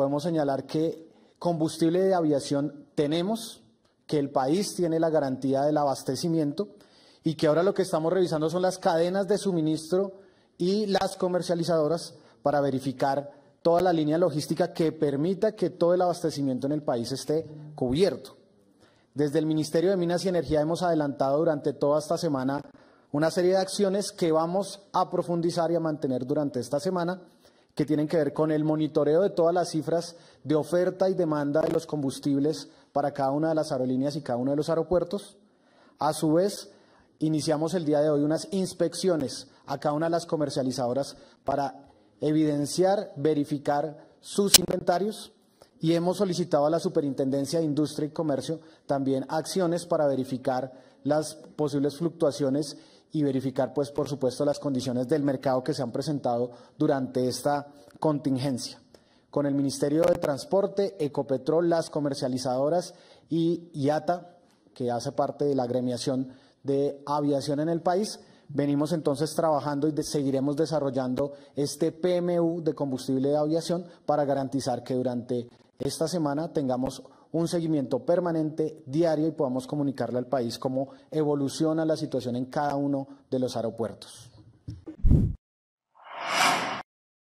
podemos señalar que combustible de aviación tenemos, que el país tiene la garantía del abastecimiento y que ahora lo que estamos revisando son las cadenas de suministro y las comercializadoras para verificar toda la línea logística que permita que todo el abastecimiento en el país esté cubierto. Desde el Ministerio de Minas y Energía hemos adelantado durante toda esta semana una serie de acciones que vamos a profundizar y a mantener durante esta semana que tienen que ver con el monitoreo de todas las cifras de oferta y demanda de los combustibles para cada una de las aerolíneas y cada uno de los aeropuertos. A su vez, iniciamos el día de hoy unas inspecciones a cada una de las comercializadoras para evidenciar, verificar sus inventarios y hemos solicitado a la Superintendencia de Industria y Comercio también acciones para verificar las posibles fluctuaciones y verificar, pues, por supuesto, las condiciones del mercado que se han presentado durante esta contingencia. Con el Ministerio de Transporte, Ecopetrol, las comercializadoras y IATA, que hace parte de la gremiación de aviación en el país, venimos entonces trabajando y seguiremos desarrollando este PMU de combustible de aviación para garantizar que durante esta semana tengamos un seguimiento permanente, diario y podamos comunicarle al país cómo evoluciona la situación en cada uno de los aeropuertos.